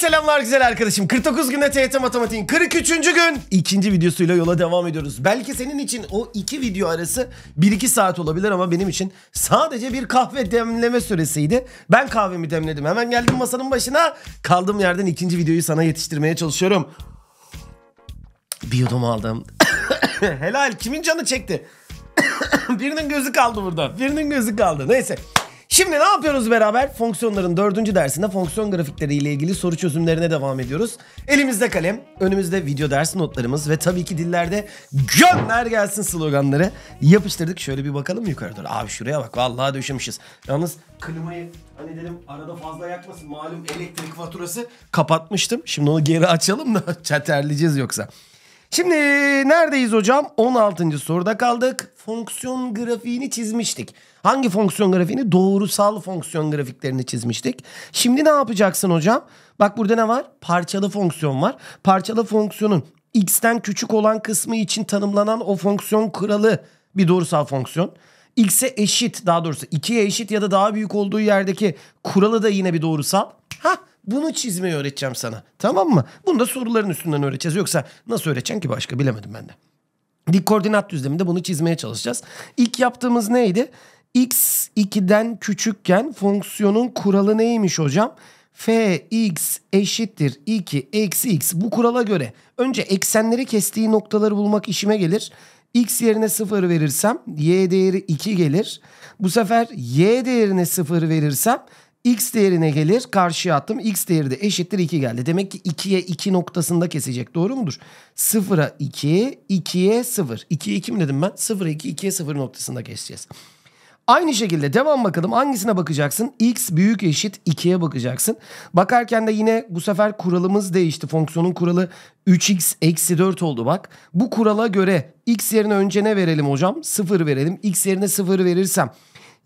selamlar güzel arkadaşım. 49 günde TYT Matematik'in 43. gün ikinci videosuyla yola devam ediyoruz. Belki senin için o iki video arası 1-2 saat olabilir ama benim için sadece bir kahve demleme süresiydi. Ben kahvemi demledim. Hemen geldim masanın başına. Kaldığım yerden ikinci videoyu sana yetiştirmeye çalışıyorum. Bir yudum aldım. Helal kimin canı çekti? birinin gözü kaldı burada. Birinin gözü kaldı. Neyse. Şimdi ne yapıyoruz beraber? Fonksiyonların dördüncü dersinde fonksiyon grafikleriyle ilgili soru çözümlerine devam ediyoruz. Elimizde kalem, önümüzde video ders notlarımız ve tabii ki dillerde gönder gelsin sloganları yapıştırdık. Şöyle bir bakalım yukarı doğru. Abi şuraya bak vallahi döşemişiz. Yalnız klimayı hani dedim arada fazla yakmasın malum elektrik faturası kapatmıştım. Şimdi onu geri açalım da çaterleyeceğiz yoksa. Şimdi neredeyiz hocam? 16. soruda kaldık. Fonksiyon grafiğini çizmiştik. Hangi fonksiyon grafiğini? Doğrusal fonksiyon grafiklerini çizmiştik. Şimdi ne yapacaksın hocam? Bak burada ne var? Parçalı fonksiyon var. Parçalı fonksiyonun x'ten küçük olan kısmı için tanımlanan o fonksiyon kuralı bir doğrusal fonksiyon x'e eşit daha doğrusu 2'ye eşit ya da daha büyük olduğu yerdeki kuralı da yine bir doğrusal. Hah bunu çizmeyi öğreteceğim sana. Tamam mı? Bunu da soruların üstünden öğreteceğiz. Yoksa nasıl öğreteceksin ki başka bilemedim ben de. Dik koordinat düzleminde bunu çizmeye çalışacağız. İlk yaptığımız neydi? x 2'den küçükken fonksiyonun kuralı neymiş hocam? F x eşittir 2 eksi x. Bu kurala göre önce eksenleri kestiği noktaları bulmak işime gelir. x yerine 0 verirsem y değeri 2 gelir. Bu sefer y değerine 0 verirsem x değerine gelir karşıya attım. x değeri de eşittir 2 geldi. Demek ki 2'ye 2 noktasında kesecek doğru mudur? 0'a 2, 2'ye 0. 2'ye 2 mi dedim ben? 0'a 2, 2'ye 0 noktasında keseceğiz. Aynı şekilde devam bakalım hangisine bakacaksın? x büyük eşit 2'ye bakacaksın. Bakarken de yine bu sefer kuralımız değişti. Fonksiyonun kuralı 3x eksi 4 oldu bak. Bu kurala göre x yerine önce ne verelim hocam? 0 verelim. x yerine 0 verirsem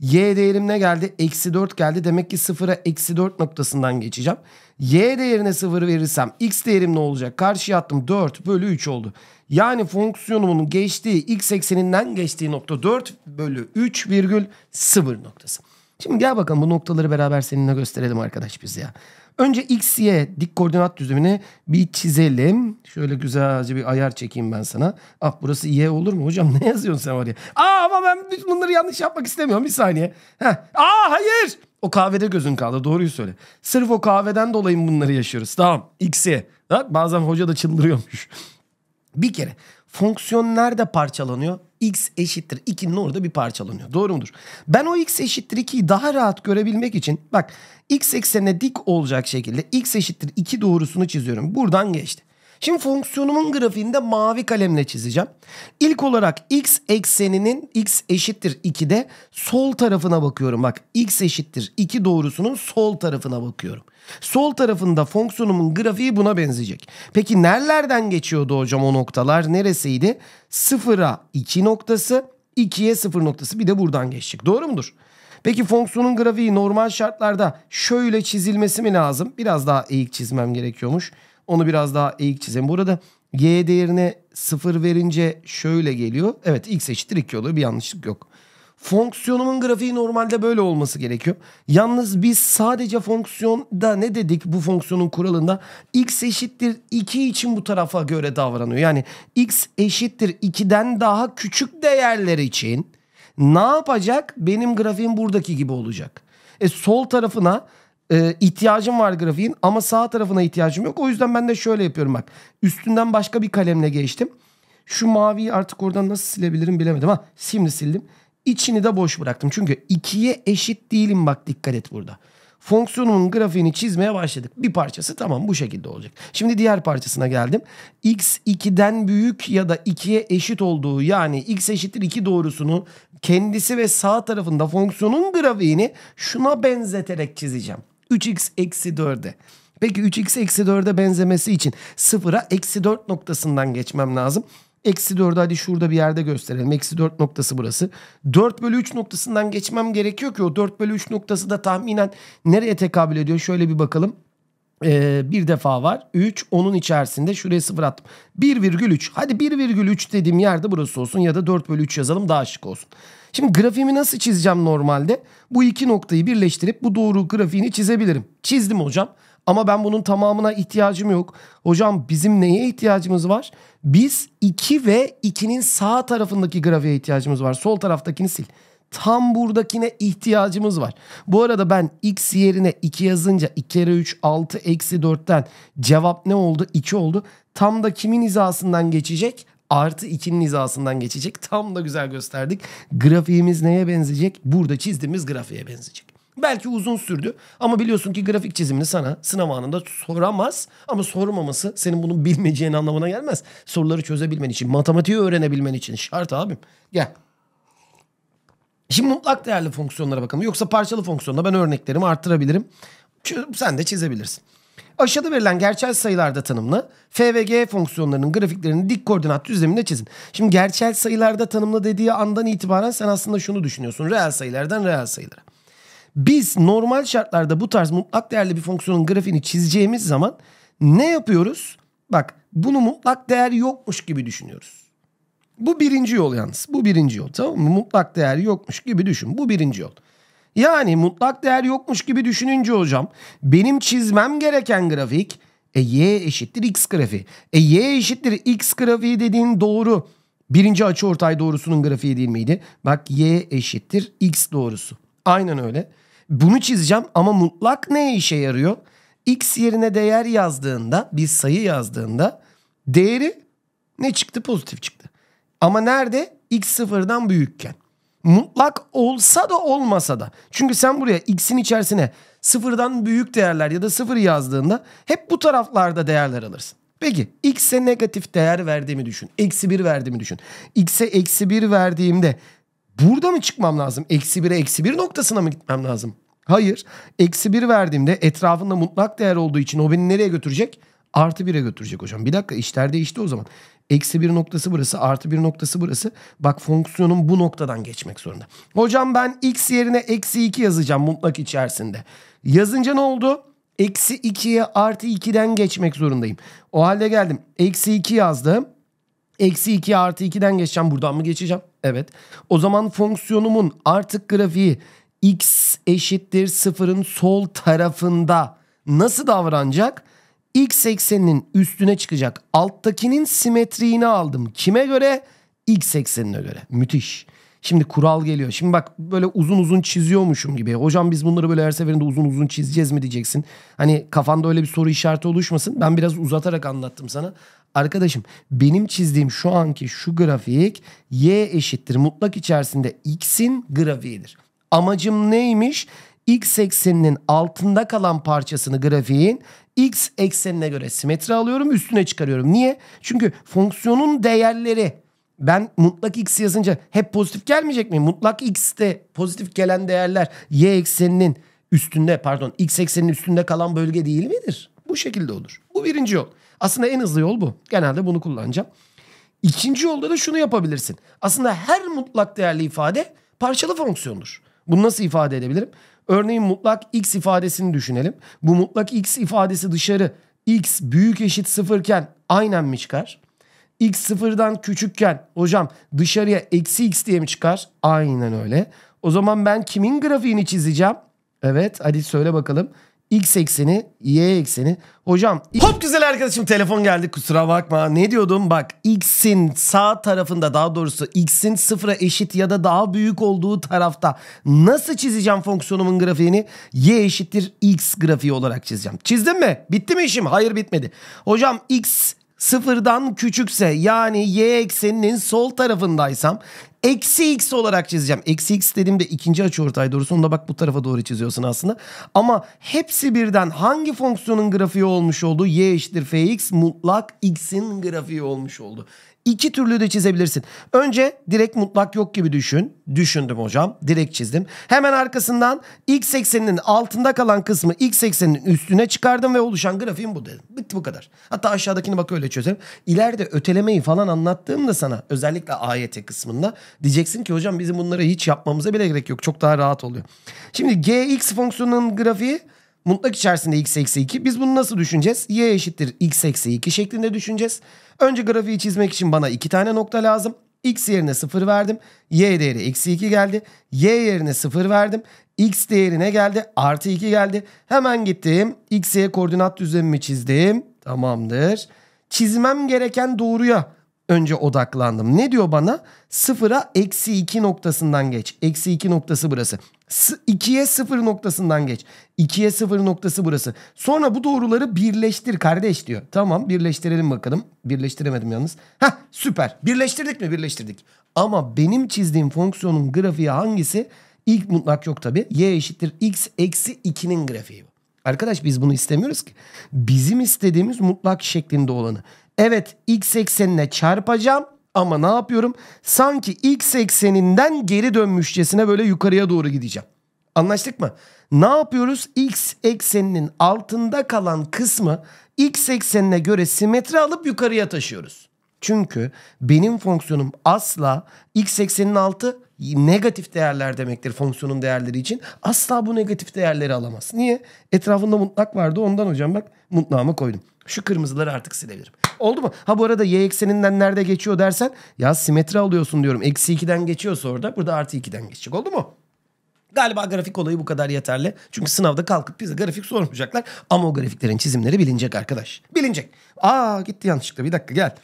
Y değerim ne geldi? Eksi 4 geldi. Demek ki sıfıra eksi 4 noktasından geçeceğim. Y değerine sıfır verirsem x değerim ne olacak? Karşıya attım 4 bölü 3 oldu. Yani fonksiyonumun geçtiği x ekseninden geçtiği nokta 4 bölü 3 virgül 0 noktası. Şimdi gel bakalım bu noktaları beraber seninle gösterelim arkadaş biz ya. Önce x, y dik koordinat düzlemini bir çizelim. Şöyle güzelce bir ayar çekeyim ben sana. Ah burası y olur mu hocam? Ne yazıyorsun sen var ya? Aa ama ben bunları yanlış yapmak istemiyorum. Bir saniye. Heh. Aa hayır. O kahvede gözün kaldı. Doğruyu söyle. Sırf o kahveden dolayı bunları yaşıyoruz. Tamam. x X'i. Bazen hoca da çıldırıyormuş. bir kere fonksiyon nerede parçalanıyor? x eşittir 2'nin orada bir parçalanıyor. Doğru mudur? Ben o x eşittir 2'yi daha rahat görebilmek için bak x eksenine dik olacak şekilde x eşittir 2 doğrusunu çiziyorum. Buradan geçti. Şimdi fonksiyonumun grafiğini de mavi kalemle çizeceğim. İlk olarak x ekseninin x eşittir 2'de sol tarafına bakıyorum. Bak x eşittir 2 doğrusunun sol tarafına bakıyorum. Sol tarafında fonksiyonumun grafiği buna benzeyecek. Peki nerelerden geçiyordu hocam o noktalar? Neresiydi? 0'a 2 noktası, 2'ye 0 noktası bir de buradan geçecek. Doğru mudur? Peki fonksiyonun grafiği normal şartlarda şöyle çizilmesi mi lazım? Biraz daha eğik çizmem gerekiyormuş. Onu biraz daha eğik çizelim. Burada y değerine 0 verince şöyle geliyor. Evet x eşittir 2 oluyor. Bir yanlışlık yok. Fonksiyonumun grafiği normalde böyle olması gerekiyor. Yalnız biz sadece fonksiyonda ne dedik bu fonksiyonun kuralında? x eşittir 2 için bu tarafa göre davranıyor. Yani x eşittir 2'den daha küçük değerler için ne yapacak? Benim grafiğim buradaki gibi olacak. E sol tarafına e, ihtiyacım var grafiğin ama sağ tarafına ihtiyacım yok. O yüzden ben de şöyle yapıyorum bak. Üstünden başka bir kalemle geçtim. Şu maviyi artık oradan nasıl silebilirim bilemedim. Ha şimdi sildim. İçini de boş bıraktım. Çünkü ikiye eşit değilim bak dikkat et burada. Fonksiyonumun grafiğini çizmeye başladık. Bir parçası tamam bu şekilde olacak. Şimdi diğer parçasına geldim. X 2'den büyük ya da 2'ye eşit olduğu yani x eşittir 2 doğrusunu kendisi ve sağ tarafında fonksiyonun grafiğini şuna benzeterek çizeceğim. 3x eksi 4'e. Peki 3x eksi 4'e benzemesi için sıfıra eksi 4 noktasından geçmem lazım. Eksi 4'ü hadi şurada bir yerde gösterelim. Eksi 4 noktası burası. 4 bölü 3 noktasından geçmem gerekiyor ki o 4 bölü 3 noktası da tahminen nereye tekabül ediyor? Şöyle bir bakalım. Ee, bir defa var. 3 onun içerisinde şuraya 0 attım. 1,3. Hadi 1,3 dediğim yerde burası olsun ya da 4 bölü 3 yazalım daha şık olsun. Şimdi grafiğimi nasıl çizeceğim normalde? Bu iki noktayı birleştirip bu doğru grafiğini çizebilirim. Çizdim hocam. Ama ben bunun tamamına ihtiyacım yok. Hocam bizim neye ihtiyacımız var? Biz 2 ve 2'nin sağ tarafındaki grafiğe ihtiyacımız var. Sol taraftakini sil. Tam buradakine ihtiyacımız var. Bu arada ben x yerine 2 yazınca 2 kere 3 6 eksi 4'ten cevap ne oldu? 2 oldu. Tam da kimin hizasından geçecek? artı 2'nin hizasından geçecek. Tam da güzel gösterdik. Grafiğimiz neye benzeyecek? Burada çizdiğimiz grafiğe benzeyecek. Belki uzun sürdü ama biliyorsun ki grafik çizimini sana sınav anında soramaz ama sormaması senin bunu bilmeyeceğin anlamına gelmez. Soruları çözebilmen için, matematiği öğrenebilmen için şart abim. Gel. Şimdi mutlak değerli fonksiyonlara bakalım. Yoksa parçalı fonksiyonda ben örneklerimi arttırabilirim. Sen de çizebilirsin. Aşağıda verilen gerçel sayılarda tanımlı f ve g fonksiyonlarının grafiklerini dik koordinat düzleminde çizin. Şimdi gerçel sayılarda tanımlı dediği andan itibaren sen aslında şunu düşünüyorsun. Reel sayılardan reel sayılara. Biz normal şartlarda bu tarz mutlak değerli bir fonksiyonun grafiğini çizeceğimiz zaman ne yapıyoruz? Bak bunu mutlak değer yokmuş gibi düşünüyoruz. Bu birinci yol yalnız. Bu birinci yol tamam mı? Mutlak değer yokmuş gibi düşün. Bu birinci yol. Yani mutlak değer yokmuş gibi düşününce hocam benim çizmem gereken grafik e y eşittir x grafiği. E y eşittir x grafiği dediğin doğru. Birinci açı ortay doğrusunun grafiği değil miydi? Bak y eşittir x doğrusu. Aynen öyle. Bunu çizeceğim ama mutlak ne işe yarıyor? x yerine değer yazdığında bir sayı yazdığında değeri ne çıktı? Pozitif çıktı. Ama nerede? x sıfırdan büyükken. Mutlak olsa da olmasa da. Çünkü sen buraya x'in içerisine sıfırdan büyük değerler ya da sıfır yazdığında hep bu taraflarda değerler alırsın. Peki x'e negatif değer verdiğimi düşün. Eksi 1 verdiğimi düşün. x'e eksi 1 verdiğimde burada mı çıkmam lazım? Eksi 1'e eksi 1 noktasına mı gitmem lazım? Hayır. Eksi 1 verdiğimde etrafında mutlak değer olduğu için o beni nereye götürecek? Artı 1'e götürecek hocam. Bir dakika işler değişti o zaman. Eksi bir noktası burası, artı bir noktası burası. Bak fonksiyonun bu noktadan geçmek zorunda. Hocam ben x yerine eksi 2 yazacağım mutlak içerisinde. Yazınca ne oldu? Eksi 2'ye artı 2'den geçmek zorundayım. O halde geldim. Eksi 2 yazdım. Eksi 2 artı 2'den geçeceğim. Buradan mı geçeceğim? Evet. O zaman fonksiyonumun artık grafiği x eşittir sıfırın sol tarafında nasıl davranacak? X ekseninin üstüne çıkacak. Alttakinin simetriğini aldım. Kime göre? X eksenine göre. Müthiş. Şimdi kural geliyor. Şimdi bak böyle uzun uzun çiziyormuşum gibi. Hocam biz bunları böyle her seferinde uzun uzun çizeceğiz mi diyeceksin. Hani kafanda öyle bir soru işareti oluşmasın. Ben biraz uzatarak anlattım sana. Arkadaşım benim çizdiğim şu anki şu grafik y eşittir mutlak içerisinde x'in grafiğidir. Amacım neymiş? x ekseninin altında kalan parçasını grafiğin x eksenine göre simetri alıyorum üstüne çıkarıyorum. Niye? Çünkü fonksiyonun değerleri ben mutlak x yazınca hep pozitif gelmeyecek mi? Mutlak x'te pozitif gelen değerler y ekseninin üstünde pardon x ekseninin üstünde kalan bölge değil midir? Bu şekilde olur. Bu birinci yol. Aslında en hızlı yol bu. Genelde bunu kullanacağım. İkinci yolda da şunu yapabilirsin. Aslında her mutlak değerli ifade parçalı fonksiyondur. Bunu nasıl ifade edebilirim? Örneğin mutlak x ifadesini düşünelim. Bu mutlak x ifadesi dışarı x büyük eşit sıfırken aynen mi çıkar? x sıfırdan küçükken hocam dışarıya eksi x diye mi çıkar? Aynen öyle. O zaman ben kimin grafiğini çizeceğim? Evet hadi söyle bakalım. X ekseni, Y ekseni. Hocam hop güzel arkadaşım telefon geldi kusura bakma. Ne diyordum bak X'in sağ tarafında daha doğrusu X'in sıfıra eşit ya da daha büyük olduğu tarafta nasıl çizeceğim fonksiyonumun grafiğini? Y eşittir X grafiği olarak çizeceğim. Çizdim mi? Bitti mi işim? Hayır bitmedi. Hocam X sıfırdan küçükse yani y ekseninin sol tarafındaysam eksi x olarak çizeceğim. Eksi x dediğimde ikinci açı açıortay doğrusu. onda bak bu tarafa doğru çiziyorsun aslında. Ama hepsi birden hangi fonksiyonun grafiği olmuş oldu? y eşittir fx mutlak x'in grafiği olmuş oldu. İki türlü de çizebilirsin. Önce direkt mutlak yok gibi düşün. Düşündüm hocam. Direkt çizdim. Hemen arkasından x ekseninin altında kalan kısmı x ekseninin üstüne çıkardım ve oluşan grafiğim bu dedim. Bitti bu kadar. Hatta aşağıdakini bak öyle çözelim. İleride ötelemeyi falan anlattığımda sana özellikle AYT kısmında diyeceksin ki hocam bizim bunları hiç yapmamıza bile gerek yok. Çok daha rahat oluyor. Şimdi gx fonksiyonunun grafiği Mutlak içerisinde x eksi 2. Biz bunu nasıl düşüneceğiz? y eşittir x eksi 2 şeklinde düşüneceğiz. Önce grafiği çizmek için bana iki tane nokta lazım. x yerine 0 verdim. y değeri eksi 2 geldi. y yerine 0 verdim. x değerine geldi. Artı 2 geldi. Hemen gittim. x, y koordinat düzlemimi çizdim. Tamamdır. Çizmem gereken doğruya önce odaklandım. Ne diyor bana? Sıfıra eksi 2 noktasından geç. Eksi 2 noktası burası. 2'ye 0 noktasından geç. 2'ye 0 noktası burası. Sonra bu doğruları birleştir kardeş diyor. Tamam birleştirelim bakalım. Birleştiremedim yalnız. Hah süper. Birleştirdik mi? Birleştirdik. Ama benim çizdiğim fonksiyonun grafiği hangisi? İlk mutlak yok tabii. Y eşittir x eksi 2'nin grafiği bu. Arkadaş biz bunu istemiyoruz ki. Bizim istediğimiz mutlak şeklinde olanı. Evet x eksenine çarpacağım. Ama ne yapıyorum? Sanki x ekseninden geri dönmüşçesine böyle yukarıya doğru gideceğim. Anlaştık mı? Ne yapıyoruz? X ekseninin altında kalan kısmı x eksenine göre simetri alıp yukarıya taşıyoruz. Çünkü benim fonksiyonum asla x eksenin altı negatif değerler demektir fonksiyonun değerleri için. Asla bu negatif değerleri alamaz. Niye? Etrafında mutlak vardı ondan hocam bak mutlağıma koydum. Şu kırmızıları artık silebilirim. Oldu mu? Ha bu arada y ekseninden nerede geçiyor dersen ya simetri alıyorsun diyorum. Eksi 2'den geçiyorsa orada burada artı 2'den geçecek. Oldu mu? Galiba grafik olayı bu kadar yeterli. Çünkü sınavda kalkıp bize grafik sormayacaklar. Ama o grafiklerin çizimleri bilinecek arkadaş. Bilinecek. Aa gitti yanlışlıkla bir dakika gel.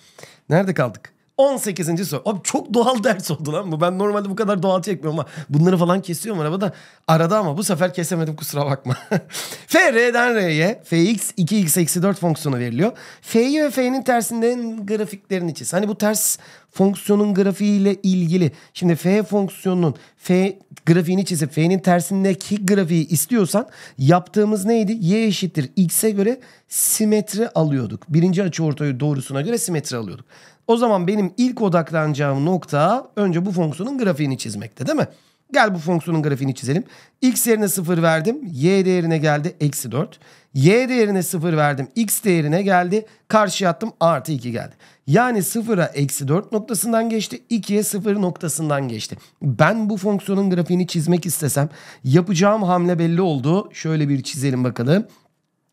Nerede kaldık? 18. soru. Abi çok doğal ders oldu lan bu. Ben normalde bu kadar doğal çekmiyorum ama bunları falan kesiyorum arabada. Arada ama bu sefer kesemedim kusura bakma. F R'den R'ye Fx 2x eksi 4 fonksiyonu veriliyor. F'yi ve F'nin tersinden grafiklerin içi. Hani bu ters fonksiyonun grafiğiyle ilgili. Şimdi F fonksiyonunun F grafiğini çizip F'nin tersindeki grafiği istiyorsan yaptığımız neydi? Y eşittir x'e göre simetri alıyorduk. Birinci açı ortayı doğrusuna göre simetri alıyorduk. O zaman benim ilk odaklanacağım nokta önce bu fonksiyonun grafiğini çizmekte değil mi? Gel bu fonksiyonun grafiğini çizelim. X yerine 0 verdim. Y değerine geldi. Eksi 4. Y değerine 0 verdim. X değerine geldi. Karşıya attım. Artı 2 geldi. Yani 0'a eksi 4 noktasından geçti. 2'ye 0 noktasından geçti. Ben bu fonksiyonun grafiğini çizmek istesem yapacağım hamle belli oldu. Şöyle bir çizelim bakalım.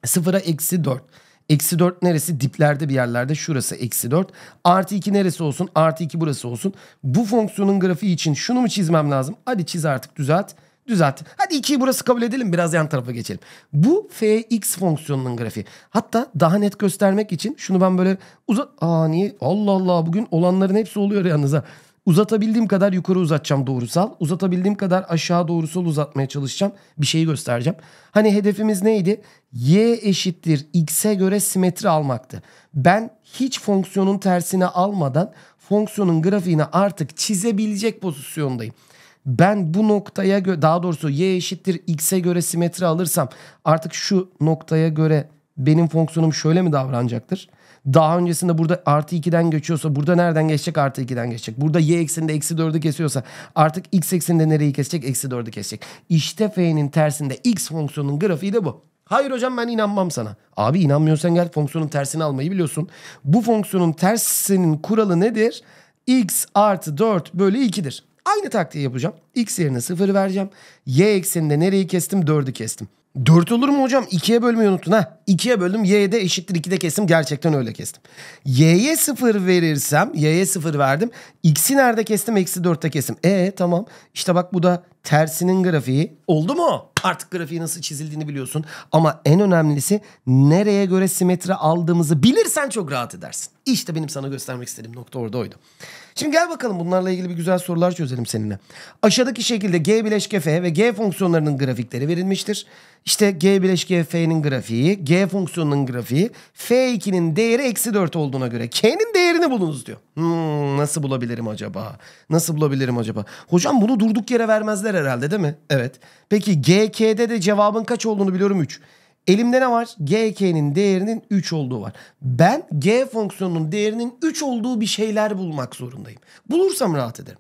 0'a eksi 4. Eksi 4 neresi? Diplerde bir yerlerde. Şurası eksi 4. Artı 2 neresi olsun? Artı 2 burası olsun. Bu fonksiyonun grafiği için şunu mu çizmem lazım? Hadi çiz artık düzelt. Düzelt. Hadi 2'yi burası kabul edelim. Biraz yan tarafa geçelim. Bu fx fonksiyonunun grafiği. Hatta daha net göstermek için şunu ben böyle uzat... Aa niye? Allah Allah bugün olanların hepsi oluyor yalnız ha. Uzatabildiğim kadar yukarı uzatacağım doğrusal. Uzatabildiğim kadar aşağı doğrusal uzatmaya çalışacağım. Bir şeyi göstereceğim. Hani hedefimiz neydi? Y eşittir x'e göre simetri almaktı. Ben hiç fonksiyonun tersini almadan fonksiyonun grafiğini artık çizebilecek pozisyondayım. Ben bu noktaya göre daha doğrusu y eşittir x'e göre simetri alırsam artık şu noktaya göre benim fonksiyonum şöyle mi davranacaktır? Daha öncesinde burada artı 2'den geçiyorsa burada nereden geçecek? Artı 2'den geçecek. Burada y ekseninde eksi 4'ü kesiyorsa artık x ekseninde nereyi kesecek? Eksi 4'ü kesecek. İşte f'nin tersinde x fonksiyonunun grafiği de bu. Hayır hocam ben inanmam sana. Abi inanmıyorsan gel fonksiyonun tersini almayı biliyorsun. Bu fonksiyonun tersinin kuralı nedir? x artı 4 bölü 2'dir. Aynı taktiği yapacağım. X yerine 0 vereceğim. Y ekseninde nereyi kestim? 4'ü kestim. 4 olur mu hocam? 2'ye bölmeyi unuttun ha. 2'ye böldüm. Y'ye de eşittir 2'de kestim. Gerçekten öyle kestim. Y'ye 0 verirsem. Y'ye 0 verdim. X'i nerede kestim? Eksi 4'te kestim. E tamam. İşte bak bu da tersinin grafiği. Oldu mu? Artık grafiği nasıl çizildiğini biliyorsun. Ama en önemlisi nereye göre simetri aldığımızı bilirsen çok rahat edersin. İşte benim sana göstermek istediğim nokta orada oydu. Şimdi gel bakalım bunlarla ilgili bir güzel sorular çözelim seninle. Aşağıdaki şekilde G bileşke F ve G fonksiyonlarının grafikleri verilmiştir. İşte G bileşke F'nin grafiği, G fonksiyonunun grafiği, F2'nin değeri eksi 4 olduğuna göre K'nin değerini bulunuz diyor. Hmm, nasıl bulabilirim acaba? Nasıl bulabilirim acaba? Hocam bunu durduk yere vermezler herhalde değil mi? Evet. Peki g k'de de cevabın kaç olduğunu biliyorum 3. Elimde ne var? GK'nin değerinin 3 olduğu var. Ben G fonksiyonunun değerinin 3 olduğu bir şeyler bulmak zorundayım. Bulursam rahat ederim.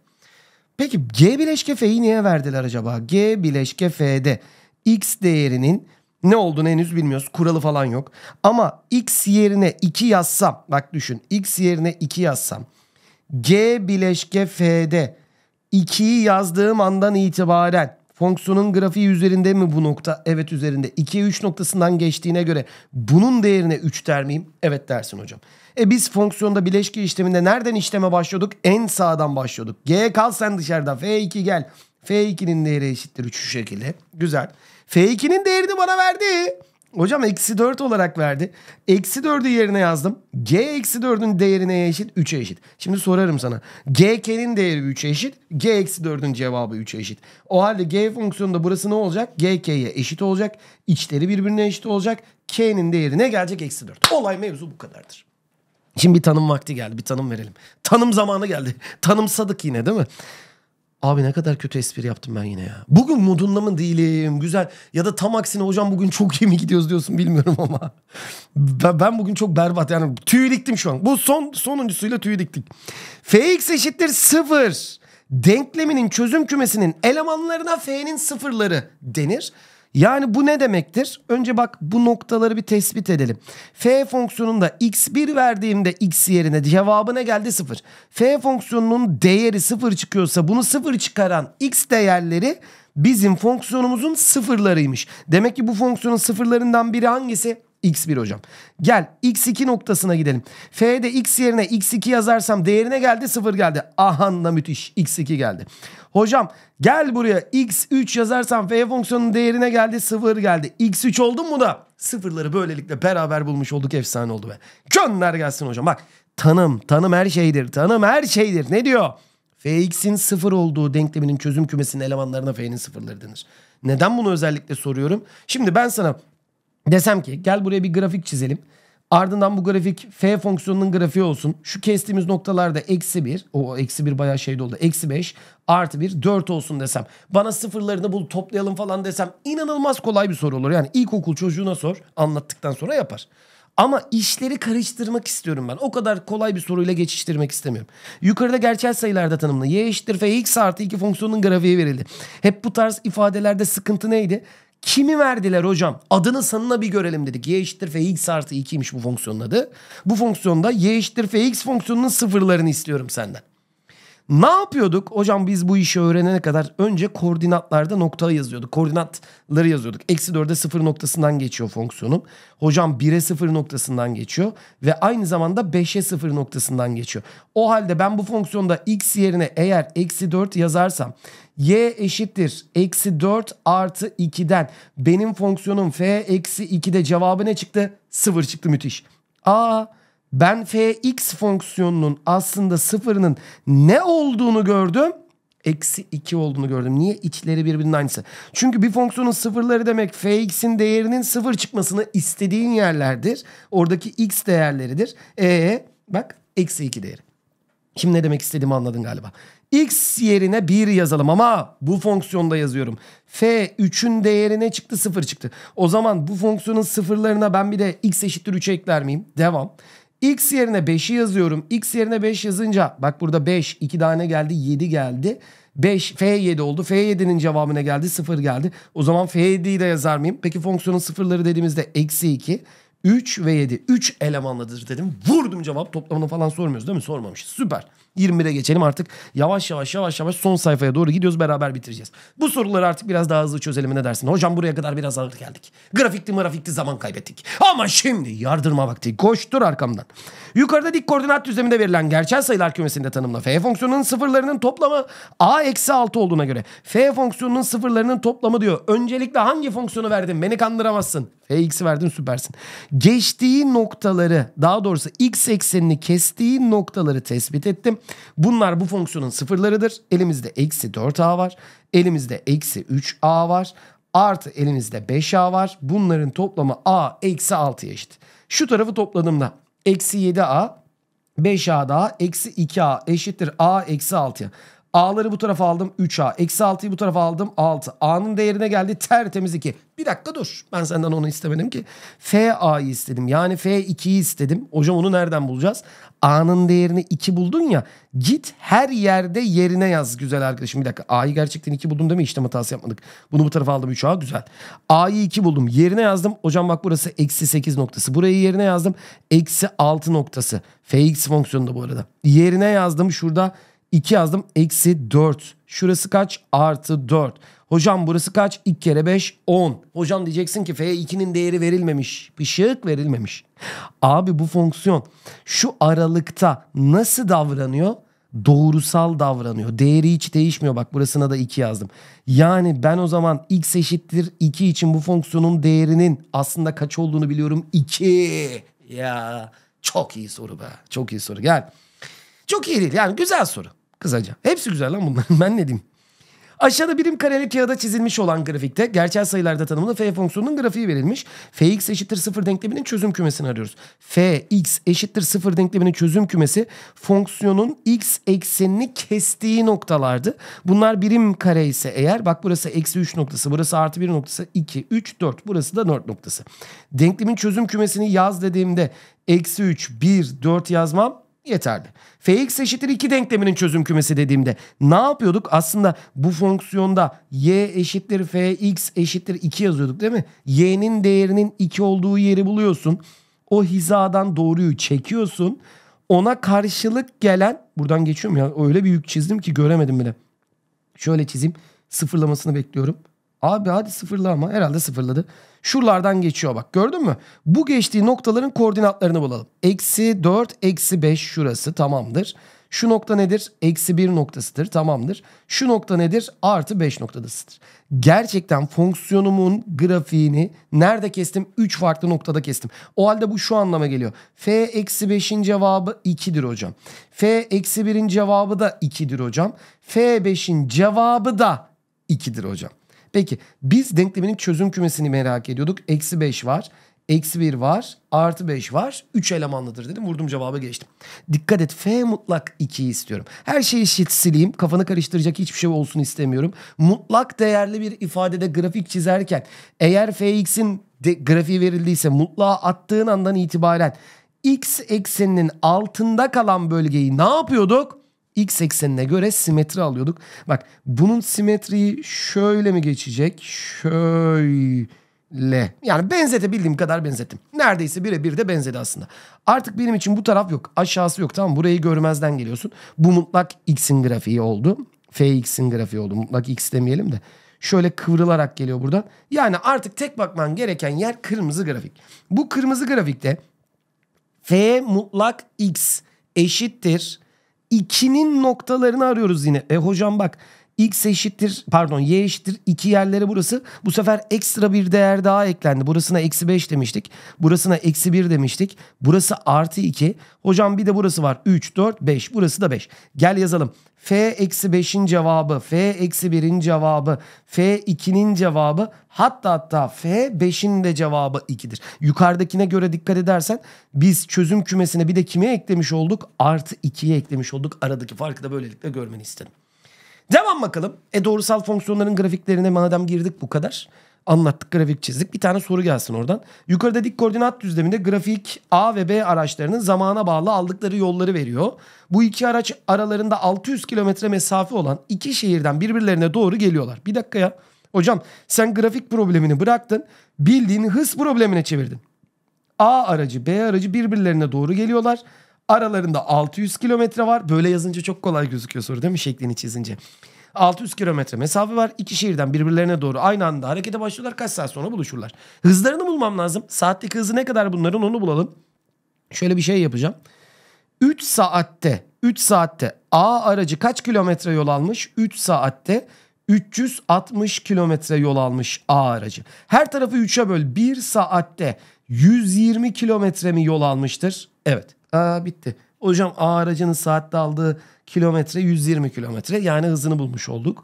Peki G bileşke F'yi niye verdiler acaba? G bileşke F'de X değerinin ne olduğunu henüz bilmiyoruz. Kuralı falan yok. Ama X yerine 2 yazsam. Bak düşün. X yerine 2 yazsam. G bileşke F'de 2'yi yazdığım andan itibaren fonksiyonun grafiği üzerinde mi bu nokta? Evet üzerinde. 2'ye 3 noktasından geçtiğine göre bunun değerine 3 der miyim? Evet dersin hocam. E biz fonksiyonda bileşki işleminde nereden işleme başlıyorduk? En sağdan başlıyorduk. G kal sen dışarıda. F2 gel. F2'nin değeri eşittir 3 şu şekilde. Güzel. F2'nin değerini bana verdi. Hocam eksi 4 olarak verdi. Eksi 4'ü yerine yazdım. G eksi 4'ün değeri neye eşit? 3'e eşit. Şimdi sorarım sana. G k'nin değeri 3'e eşit. G eksi 4'ün cevabı 3'e eşit. O halde G fonksiyonunda burası ne olacak? G k'ye eşit olacak. İçleri birbirine eşit olacak. K'nin değeri ne gelecek? Eksi 4. Olay mevzu bu kadardır. Şimdi bir tanım vakti geldi. Bir tanım verelim. Tanım zamanı geldi. Tanımsadık yine değil mi? Abi ne kadar kötü espri yaptım ben yine ya. Bugün modunda mı değilim güzel ya da tam aksine hocam bugün çok iyi mi gidiyoruz diyorsun bilmiyorum ama. Ben, ben bugün çok berbat yani tüy diktim şu an. Bu son sonuncusuyla tüy diktik. Fx eşittir sıfır denkleminin çözüm kümesinin elemanlarına f'nin sıfırları denir. Yani bu ne demektir? Önce bak bu noktaları bir tespit edelim. F fonksiyonunda x1 verdiğimde x yerine cevabı ne geldi? 0. F fonksiyonunun değeri 0 çıkıyorsa bunu 0 çıkaran x değerleri bizim fonksiyonumuzun sıfırlarıymış. Demek ki bu fonksiyonun sıfırlarından biri hangisi? x1 hocam. Gel x2 noktasına gidelim. F'de x yerine x2 yazarsam değerine geldi 0 geldi. Ahanla müthiş x2 geldi. Hocam gel buraya x3 yazarsan f fonksiyonunun değerine geldi 0 geldi. x3 oldun mu da sıfırları böylelikle beraber bulmuş olduk efsane oldu be. Gönder gelsin hocam bak tanım tanım her şeydir tanım her şeydir ne diyor? fx'in sıfır olduğu denkleminin çözüm kümesinin elemanlarına f'nin sıfırları denir. Neden bunu özellikle soruyorum? Şimdi ben sana desem ki gel buraya bir grafik çizelim. Ardından bu grafik f fonksiyonunun grafiği olsun. Şu kestiğimiz noktalarda eksi 1. O eksi 1 bayağı şey oldu. Eksi 5 artı 1 4 olsun desem. Bana sıfırlarını bul toplayalım falan desem inanılmaz kolay bir soru olur. Yani ilkokul çocuğuna sor anlattıktan sonra yapar. Ama işleri karıştırmak istiyorum ben. O kadar kolay bir soruyla geçiştirmek istemiyorum. Yukarıda gerçel sayılarda tanımlı. Y eşittir f x artı 2 fonksiyonun grafiği verildi. Hep bu tarz ifadelerde sıkıntı neydi? Kimi verdiler hocam? Adını sanına bir görelim dedik. Y eşittir fx artı 2'ymiş bu fonksiyonun adı. Bu fonksiyonda y eşittir fx fonksiyonunun sıfırlarını istiyorum senden. Ne yapıyorduk? Hocam biz bu işi öğrenene kadar önce koordinatlarda nokta yazıyorduk. Koordinatları yazıyorduk. Eksi dörde sıfır noktasından geçiyor fonksiyonum. Hocam bire sıfır noktasından geçiyor. Ve aynı zamanda beşe sıfır noktasından geçiyor. O halde ben bu fonksiyonda x yerine eğer eksi dört yazarsam y eşittir eksi 4 artı 2'den benim fonksiyonum f eksi 2'de cevabı ne çıktı? 0 çıktı müthiş. Aa ben fx fonksiyonunun aslında sıfırının ne olduğunu gördüm. Eksi 2 olduğunu gördüm. Niye? içleri birbirinin aynısı. Çünkü bir fonksiyonun sıfırları demek fx'in değerinin sıfır çıkmasını istediğin yerlerdir. Oradaki x değerleridir. E bak eksi 2 değeri. Şimdi ne demek istediğimi anladın galiba. X yerine 1 yazalım ama bu fonksiyonda yazıyorum. F 3'ün değerine çıktı 0 çıktı. O zaman bu fonksiyonun sıfırlarına ben bir de x eşittir 3'e ekler miyim? Devam. X yerine 5'i yazıyorum. X yerine 5 yazınca bak burada 5 2 tane geldi 7 geldi. 5 F7 oldu. F7'nin cevabına geldi 0 geldi. O zaman F7'yi de yazar mıyım? Peki fonksiyonun sıfırları dediğimizde eksi 2. 3 ve 7. 3 elemanlıdır dedim. Vurdum cevap. Toplamını falan sormuyoruz değil mi? sormamışız Süper. 21'e geçelim artık. Yavaş yavaş yavaş yavaş son sayfaya doğru gidiyoruz. Beraber bitireceğiz. Bu soruları artık biraz daha hızlı çözelim ne dersin? Hocam buraya kadar biraz ağır geldik. Grafikti marafikti zaman kaybettik. Ama şimdi yardırma vakti. Koştur arkamdan. Yukarıda dik koordinat düzleminde verilen gerçel sayılar kümesinde tanımla. F fonksiyonunun sıfırlarının toplamı a eksi 6 olduğuna göre. F fonksiyonunun sıfırlarının toplamı diyor. Öncelikle hangi fonksiyonu verdin? Beni kandıramazsın. Fx'i verdin süpersin geçtiği noktaları daha doğrusu x eksenini kestiği noktaları tespit ettim. Bunlar bu fonksiyonun sıfırlarıdır. Elimizde eksi 4a var. Elimizde eksi 3a var. Artı elimizde 5a var. Bunların toplamı a eksi 6'ya eşit. Şu tarafı topladığımda eksi 7a 5a daha eksi 2a eşittir a eksi 6'ya. A'ları bu tarafa aldım 3A. Eksi 6'yı bu tarafa aldım 6. A'nın değerine geldi tertemiz 2. Bir dakika dur. Ben senden onu istemedim ki. F A'yı istedim. Yani F 2'yi istedim. Hocam onu nereden bulacağız? A'nın değerini 2 buldun ya. Git her yerde yerine yaz güzel arkadaşım. Bir dakika A'yı gerçekten 2 buldum değil mi? İşlem hatası yapmadık. Bunu bu tarafa aldım 3A güzel. A'yı 2 buldum. Yerine yazdım. Hocam bak burası eksi 8 noktası. Burayı yerine yazdım. Eksi 6 noktası. Fx fonksiyonunda bu arada. Yerine yazdım. Şurada 2 yazdım. Eksi 4. Şurası kaç? Artı 4. Hocam burası kaç? 2 kere 5 10. Hocam diyeceksin ki F2'nin değeri verilmemiş. Işık verilmemiş. Abi bu fonksiyon şu aralıkta nasıl davranıyor? Doğrusal davranıyor. Değeri hiç değişmiyor. Bak burasına da 2 yazdım. Yani ben o zaman x eşittir 2 için bu fonksiyonun değerinin aslında kaç olduğunu biliyorum. 2. Ya çok iyi soru be. Çok iyi soru. Gel. Çok iyi değil yani güzel soru. Kısaca. Hepsi güzel lan bunlar. ben ne diyeyim? Aşağıda birim kareli kağıda çizilmiş olan grafikte gerçel sayılarda tanımlı f fonksiyonunun grafiği verilmiş. fx eşittir 0 denkleminin çözüm kümesini arıyoruz. fx eşittir 0 denkleminin çözüm kümesi fonksiyonun x eksenini kestiği noktalardı. Bunlar birim kare ise eğer bak burası eksi 3 noktası burası artı 1 noktası 2 3 4 burası da 4 noktası. Denklemin çözüm kümesini yaz dediğimde eksi 3 1 4 yazmam yeterli. Fx eşittir 2 denkleminin çözüm kümesi dediğimde ne yapıyorduk? Aslında bu fonksiyonda y eşittir fx eşittir 2 yazıyorduk değil mi? y'nin değerinin 2 olduğu yeri buluyorsun. O hizadan doğruyu çekiyorsun. Ona karşılık gelen buradan geçiyorum ya öyle bir yük çizdim ki göremedim bile. Şöyle çizeyim. Sıfırlamasını bekliyorum. Abi hadi sıfırla ama herhalde sıfırladı. Şuralardan geçiyor bak gördün mü? Bu geçtiği noktaların koordinatlarını bulalım. Eksi 4, eksi 5 şurası tamamdır. Şu nokta nedir? Eksi 1 noktasıdır tamamdır. Şu nokta nedir? Artı 5 noktasıdır. Gerçekten fonksiyonumun grafiğini nerede kestim? 3 farklı noktada kestim. O halde bu şu anlama geliyor. F eksi 5'in cevabı 2'dir hocam. F eksi 1'in cevabı da 2'dir hocam. F5'in cevabı da 2'dir hocam. Peki biz denkleminin çözüm kümesini merak ediyorduk. Eksi 5 var. Eksi 1 var. Artı 5 var. 3 elemanlıdır dedim. Vurdum cevabı geçtim. Dikkat et. F mutlak 2'yi istiyorum. Her şeyi şit sileyim. Kafanı karıştıracak hiçbir şey olsun istemiyorum. Mutlak değerli bir ifadede grafik çizerken eğer Fx'in de, grafiği verildiyse mutlağa attığın andan itibaren x ekseninin altında kalan bölgeyi ne yapıyorduk? x eksenine göre simetri alıyorduk. Bak bunun simetriyi şöyle mi geçecek? Şöyle. Yani benzetebildiğim kadar benzettim. Neredeyse birebir de benzedi aslında. Artık benim için bu taraf yok. Aşağısı yok. Tamam burayı görmezden geliyorsun. Bu mutlak x'in grafiği oldu. fx'in grafiği oldu. Mutlak x demeyelim de. Şöyle kıvrılarak geliyor buradan. Yani artık tek bakman gereken yer kırmızı grafik. Bu kırmızı grafikte f mutlak x eşittir 2'nin noktalarını arıyoruz yine. E hocam bak x eşittir pardon y eşittir 2 yerlere burası. Bu sefer ekstra bir değer daha eklendi. Burasına eksi 5 demiştik. Burasına eksi 1 demiştik. Burası artı 2. Hocam bir de burası var. 3, 4, 5. Burası da 5. Gel yazalım. F eksi 5'in cevabı, F eksi 1'in cevabı, F 2'nin cevabı hatta hatta F 5'in de cevabı 2'dir. Yukarıdakine göre dikkat edersen biz çözüm kümesine bir de kime eklemiş olduk? Artı 2'ye eklemiş olduk. Aradaki farkı da böylelikle görmeni istedim. Devam bakalım. E doğrusal fonksiyonların grafiklerine madem girdik bu kadar. Anlattık grafik çizdik. Bir tane soru gelsin oradan. Yukarıda dik koordinat düzleminde grafik A ve B araçlarının zamana bağlı aldıkları yolları veriyor. Bu iki araç aralarında 600 kilometre mesafe olan iki şehirden birbirlerine doğru geliyorlar. Bir dakika ya. Hocam sen grafik problemini bıraktın. Bildiğin hız problemine çevirdin. A aracı B aracı birbirlerine doğru geliyorlar. Aralarında 600 kilometre var. Böyle yazınca çok kolay gözüküyor soru değil mi şeklini çizince. 600 kilometre mesafe var. İki şehirden birbirlerine doğru aynı anda harekete başlıyorlar. Kaç saat sonra buluşurlar? Hızlarını bulmam lazım. Saatlik hızı ne kadar bunların onu bulalım. Şöyle bir şey yapacağım. 3 saatte 3 saatte A aracı kaç kilometre yol almış? 3 saatte 360 kilometre yol almış A aracı. Her tarafı 3'e böl. 1 saatte 120 kilometre mi yol almıştır? Evet. Aa, bitti. Hocam A aracının saatte aldığı kilometre 120 kilometre. Yani hızını bulmuş olduk.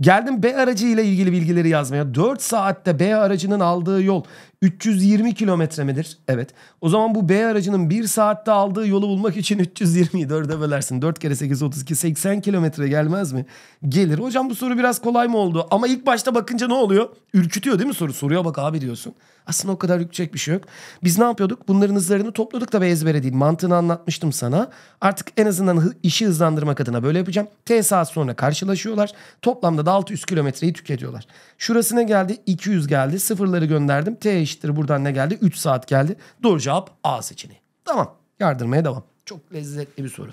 Geldim B aracı ile ilgili bilgileri yazmaya. 4 saatte B aracının aldığı yol 320 kilometre midir? Evet. O zaman bu B aracının 1 saatte aldığı yolu bulmak için 320'yi 4'e bölersin. 4 kere 8 32 80 kilometre gelmez mi? Gelir. Hocam bu soru biraz kolay mı oldu? Ama ilk başta bakınca ne oluyor? Ürkütüyor değil mi soru? Soruya bak abi diyorsun. Aslında o kadar yükecek bir şey yok. Biz ne yapıyorduk? Bunların hızlarını topluyorduk da ezbere değil. Mantığını anlatmıştım sana. Artık en azından işi hızlandırmak adına böyle yapacağım. T saat sonra karşılaşıyorlar. Toplamda da 600 kilometreyi tüketiyorlar. Şurasına geldi 200 geldi. Sıfırları gönderdim. T eşittir buradan ne geldi? 3 saat geldi. Doğru cevap A seçeneği. Tamam. Yardırmaya devam. Çok lezzetli bir soru.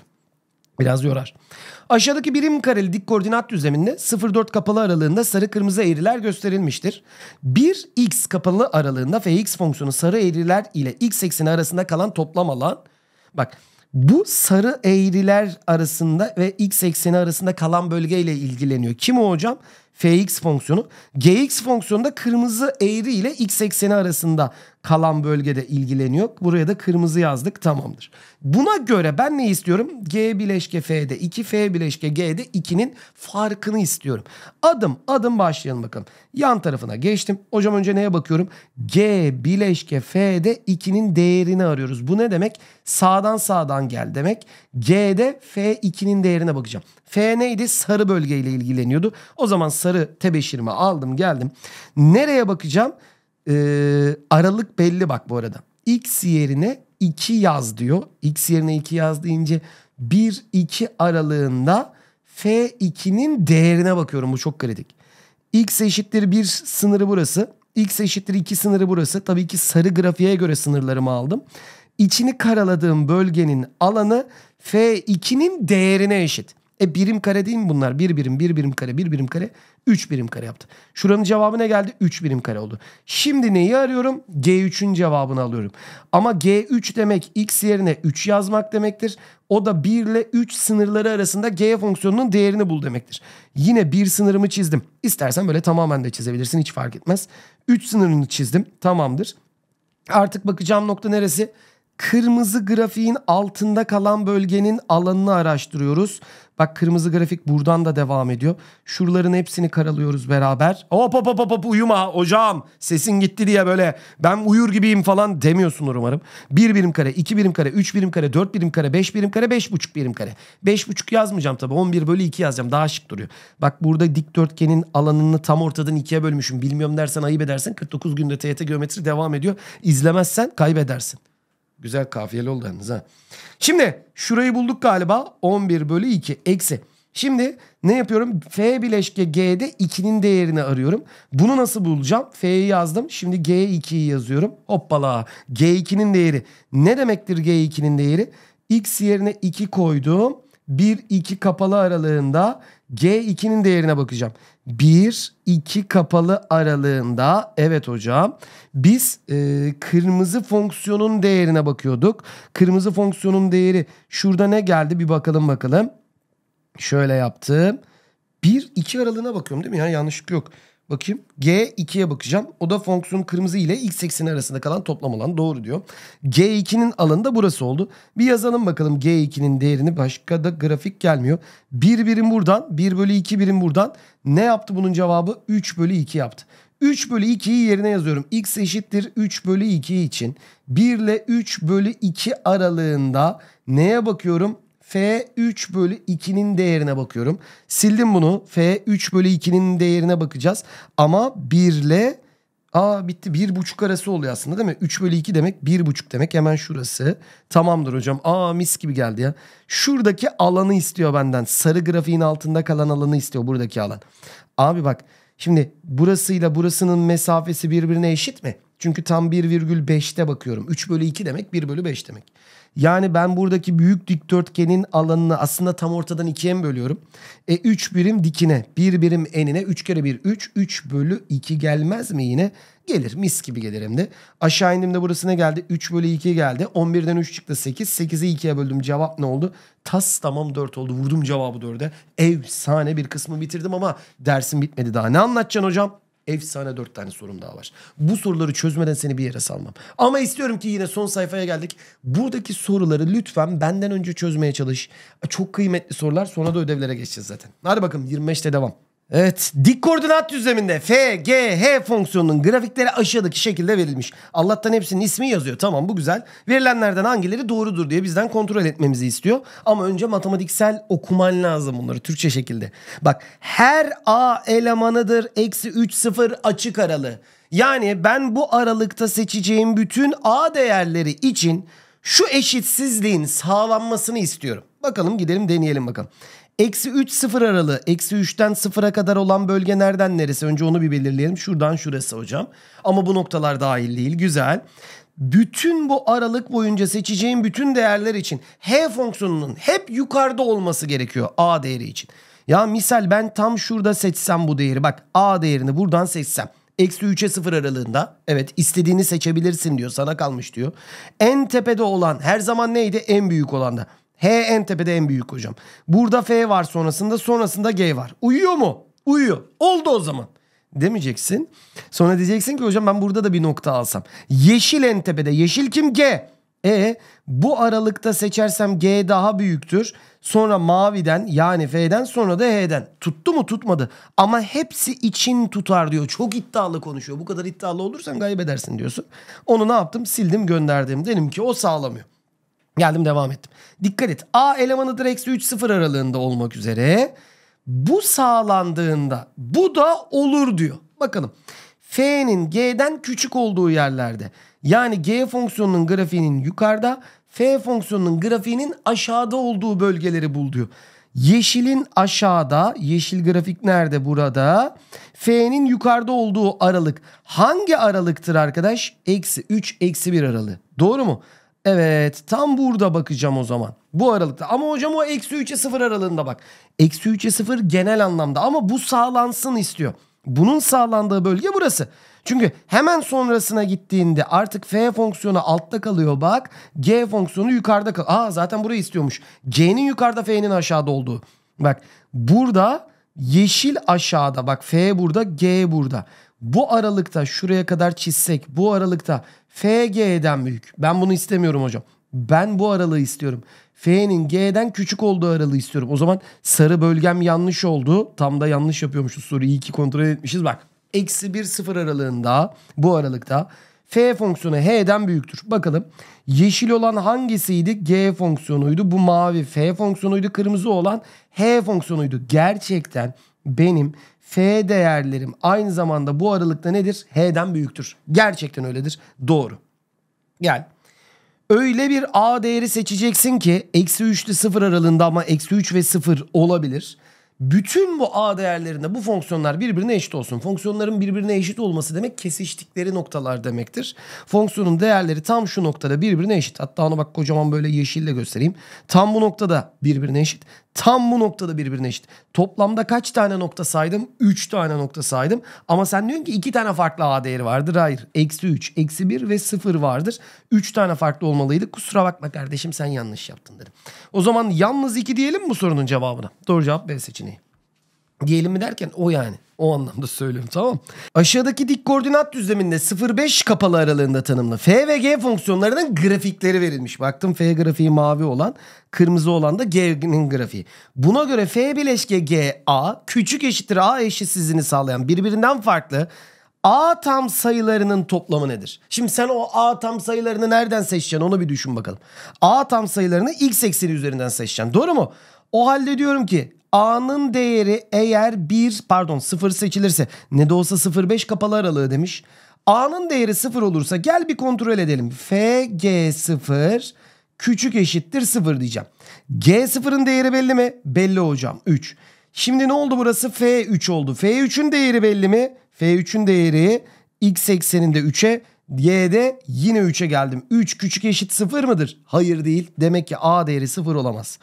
Biraz yorar. Aşağıdaki birim kareli dik koordinat düzleminde 0-4 kapalı aralığında sarı kırmızı eğriler gösterilmiştir. 1x kapalı aralığında fx fonksiyonu sarı eğriler ile x ekseni arasında kalan toplam alan. Bak bu sarı eğriler arasında ve x ekseni arasında kalan bölgeyle ilgileniyor. Kim o hocam? fx fonksiyonu. gx fonksiyonu da kırmızı eğri ile x ekseni arasında kalan bölgede ilgileniyor. Buraya da kırmızı yazdık tamamdır. Buna göre ben ne istiyorum? g bileşke f'de 2, f bileşke g'de 2'nin farkını istiyorum. Adım adım başlayalım bakalım. Yan tarafına geçtim. Hocam önce neye bakıyorum? g bileşke f'de 2'nin değerini arıyoruz. Bu ne demek? Sağdan sağdan gel demek. g'de f2'nin değerine bakacağım. f neydi? Sarı bölgeyle ilgileniyordu. O zaman sarı sarı tebeşirimi aldım geldim. Nereye bakacağım? Ee, aralık belli bak bu arada. X yerine 2 yaz diyor. X yerine 2 yaz deyince 1-2 aralığında F2'nin değerine bakıyorum. Bu çok kritik. X eşittir 1 sınırı burası. X eşittir 2 sınırı burası. Tabii ki sarı grafiğe göre sınırlarımı aldım. İçini karaladığım bölgenin alanı F2'nin değerine eşit. E birim kare değil mi bunlar? Bir birim, bir birim kare, bir birim kare, üç birim kare yaptı. Şuranın cevabı ne geldi? Üç birim kare oldu. Şimdi neyi arıyorum? G3'ün cevabını alıyorum. Ama G3 demek x yerine 3 yazmak demektir. O da 1 ile 3 sınırları arasında G fonksiyonunun değerini bul demektir. Yine bir sınırımı çizdim. İstersen böyle tamamen de çizebilirsin hiç fark etmez. 3 sınırını çizdim. Tamamdır. Artık bakacağım nokta neresi? kırmızı grafiğin altında kalan bölgenin alanını araştırıyoruz. Bak kırmızı grafik buradan da devam ediyor. Şuraların hepsini karalıyoruz beraber. Hop hop hop hop uyuma hocam. Sesin gitti diye böyle ben uyur gibiyim falan demiyorsun umarım. 1 birim kare, 2 birim kare, 3 birim kare, 4 birim kare, 5 birim kare, 5,5 birim kare. 5,5 yazmayacağım tabii. 11 bölü 2 yazacağım. Daha şık duruyor. Bak burada dikdörtgenin alanını tam ortadan ikiye bölmüşüm. Bilmiyorum dersen ayıp edersin. 49 günde TYT geometri devam ediyor. İzlemezsen kaybedersin. Güzel kafiyeli oldu yalnız ha. Şimdi şurayı bulduk galiba. 11 bölü 2 eksi. Şimdi ne yapıyorum? F bileşke G'de 2'nin değerini arıyorum. Bunu nasıl bulacağım? F'yi yazdım. Şimdi G2'yi yazıyorum. Hoppala. G2'nin değeri. Ne demektir G2'nin değeri? X yerine 2 koydum. 1-2 kapalı aralığında G2'nin değerine bakacağım. 1-2 kapalı aralığında evet hocam biz e, kırmızı fonksiyonun değerine bakıyorduk. Kırmızı fonksiyonun değeri şurada ne geldi bir bakalım bakalım. Şöyle yaptım. 1-2 aralığına bakıyorum değil mi ya yanlışlık yok. Bakayım. G2'ye bakacağım. O da fonksiyon kırmızı ile x ekseni arasında kalan toplam alan. Doğru diyor. G2'nin alanı da burası oldu. Bir yazalım bakalım G2'nin değerini. Başka da grafik gelmiyor. 1 birim buradan. 1 bölü 2 birim buradan. Ne yaptı bunun cevabı? 3 bölü 2 yaptı. 3 bölü 2'yi yerine yazıyorum. X eşittir 3 bölü 2 için. 1 ile 3 bölü 2 aralığında neye bakıyorum? F3 bölü 2'nin değerine bakıyorum. Sildim bunu. F3 bölü 2'nin değerine bakacağız. Ama 1 ile Aa bitti. 1,5 arası oluyor aslında değil mi? 3 bölü 2 demek 1,5 demek. Hemen şurası. Tamamdır hocam. Aa mis gibi geldi ya. Şuradaki alanı istiyor benden. Sarı grafiğin altında kalan alanı istiyor buradaki alan. Abi bak şimdi burasıyla burasının mesafesi birbirine eşit mi? Çünkü tam 1,5'te bakıyorum. 3 bölü 2 demek 1 bölü 5 demek. Yani ben buradaki büyük dikdörtgenin alanını aslında tam ortadan ikiye mi bölüyorum? E 3 birim dikine, 1 birim enine 3 kere 1 3. 3 bölü 2 gelmez mi yine? Gelir mis gibi gelirim de. Aşağı indiğimde burası ne geldi? 3 bölü 2 geldi. 11'den 3 çıktı 8. 8'i 2'ye böldüm. Cevap ne oldu? Tas tamam 4 oldu. Vurdum cevabı 4'e. Efsane bir kısmı bitirdim ama dersim bitmedi daha. Ne anlatacaksın hocam? Efsane dört tane sorum daha var. Bu soruları çözmeden seni bir yere salmam. Ama istiyorum ki yine son sayfaya geldik. Buradaki soruları lütfen benden önce çözmeye çalış. Çok kıymetli sorular. Sonra da ödevlere geçeceğiz zaten. Hadi bakalım 25'te devam. Evet dik koordinat düzleminde F, G, H fonksiyonunun grafikleri aşağıdaki şekilde verilmiş. Allah'tan hepsinin ismi yazıyor tamam bu güzel. Verilenlerden hangileri doğrudur diye bizden kontrol etmemizi istiyor. Ama önce matematiksel okuman lazım bunları Türkçe şekilde. Bak her A elemanıdır eksi 3 0 açık aralı. Yani ben bu aralıkta seçeceğim bütün A değerleri için şu eşitsizliğin sağlanmasını istiyorum. Bakalım gidelim deneyelim bakalım. Eksi 3 0 aralığı. Eksi 3'ten 0'a kadar olan bölge nereden neresi? Önce onu bir belirleyelim. Şuradan şurası hocam. Ama bu noktalar dahil değil. Güzel. Bütün bu aralık boyunca seçeceğim bütün değerler için h fonksiyonunun hep yukarıda olması gerekiyor a değeri için. Ya misal ben tam şurada seçsem bu değeri. Bak a değerini buradan seçsem. Eksi 3'e 0 aralığında. Evet istediğini seçebilirsin diyor. Sana kalmış diyor. En tepede olan her zaman neydi? En büyük olan da. H en tepede en büyük hocam. Burada F var sonrasında sonrasında G var. Uyuyor mu? Uyuyor. Oldu o zaman. Demeyeceksin. Sonra diyeceksin ki hocam ben burada da bir nokta alsam. Yeşil en tepede. Yeşil kim? G. E bu aralıkta seçersem G daha büyüktür. Sonra maviden yani F'den sonra da H'den. Tuttu mu tutmadı. Ama hepsi için tutar diyor. Çok iddialı konuşuyor. Bu kadar iddialı olursan kaybedersin diyorsun. Onu ne yaptım? Sildim gönderdim. Dedim ki o sağlamıyor. Geldim devam ettim. Dikkat et. A elemanıdır eksi 3-0 aralığında olmak üzere. Bu sağlandığında bu da olur diyor. Bakalım. F'nin G'den küçük olduğu yerlerde. Yani G fonksiyonunun grafiğinin yukarıda, F fonksiyonunun grafiğinin aşağıda olduğu bölgeleri bul diyor. Yeşilin aşağıda, yeşil grafik nerede burada? F'nin yukarıda olduğu aralık hangi aralıktır arkadaş? Eksi 3, eksi 1 aralığı. Doğru mu? Evet tam burada bakacağım o zaman. Bu aralıkta ama hocam o eksi 3'e 0 aralığında bak. Eksi 3'e 0 genel anlamda ama bu sağlansın istiyor. Bunun sağlandığı bölge burası. Çünkü hemen sonrasına gittiğinde artık f fonksiyonu altta kalıyor bak. G fonksiyonu yukarıda kalıyor. Aa zaten burayı istiyormuş. G'nin yukarıda f'nin aşağıda olduğu. Bak burada yeşil aşağıda bak f burada g burada bu aralıkta şuraya kadar çizsek bu aralıkta FG'den büyük. Ben bunu istemiyorum hocam. Ben bu aralığı istiyorum. F'nin G'den küçük olduğu aralığı istiyorum. O zaman sarı bölgem yanlış oldu. Tam da yanlış yapıyormuşuz soruyu. İyi ki kontrol etmişiz. Bak eksi 1 0 aralığında bu aralıkta F fonksiyonu H'den büyüktür. Bakalım yeşil olan hangisiydi? G fonksiyonuydu. Bu mavi F fonksiyonuydu. Kırmızı olan H fonksiyonuydu. Gerçekten benim F değerlerim aynı zamanda bu aralıkta nedir? H'den büyüktür. Gerçekten öyledir. Doğru. Gel, öyle bir A değeri seçeceksin ki eksi 3 ile 0 aralığında ama eksi 3 ve 0 olabilir. Bütün bu A değerlerinde bu fonksiyonlar birbirine eşit olsun. Fonksiyonların birbirine eşit olması demek kesiştikleri noktalar demektir. Fonksiyonun değerleri tam şu noktada birbirine eşit. Hatta onu bak kocaman böyle yeşille göstereyim. Tam bu noktada birbirine eşit. Tam bu noktada birbirine eşit. Toplamda kaç tane nokta saydım? 3 tane nokta saydım. Ama sen diyorsun ki 2 tane farklı A değeri vardır. Hayır. Eksi 3, eksi 1 ve 0 vardır. 3 tane farklı olmalıydı. Kusura bakma kardeşim sen yanlış yaptın dedim. O zaman yalnız 2 diyelim mi bu sorunun cevabına? Doğru cevap B seçeneği. Diyelim mi derken o yani. O anlamda söylüyorum tamam Aşağıdaki dik koordinat düzleminde 0-5 kapalı aralığında tanımlı f ve g fonksiyonlarının grafikleri verilmiş. Baktım f grafiği mavi olan, kırmızı olan da g'nin grafiği. Buna göre f bileşke g a küçük eşittir a eşitsizliğini sağlayan birbirinden farklı a tam sayılarının toplamı nedir? Şimdi sen o a tam sayılarını nereden seçeceksin onu bir düşün bakalım. a tam sayılarını x ekseni üzerinden seçeceksin. Doğru mu? O halde diyorum ki A'nın değeri eğer 1 pardon 0 seçilirse ne de olsa 0-5 kapalı aralığı demiş. A'nın değeri 0 olursa gel bir kontrol edelim. F G 0 küçük eşittir 0 diyeceğim. G0'ın değeri belli mi? Belli hocam 3. Şimdi ne oldu burası? F3 oldu. F3'ün değeri belli mi? F3'ün değeri x ekseninde 3'e Y'de yine 3'e geldim. 3 küçük eşit 0 mıdır? Hayır değil. Demek ki A değeri 0 olamaz.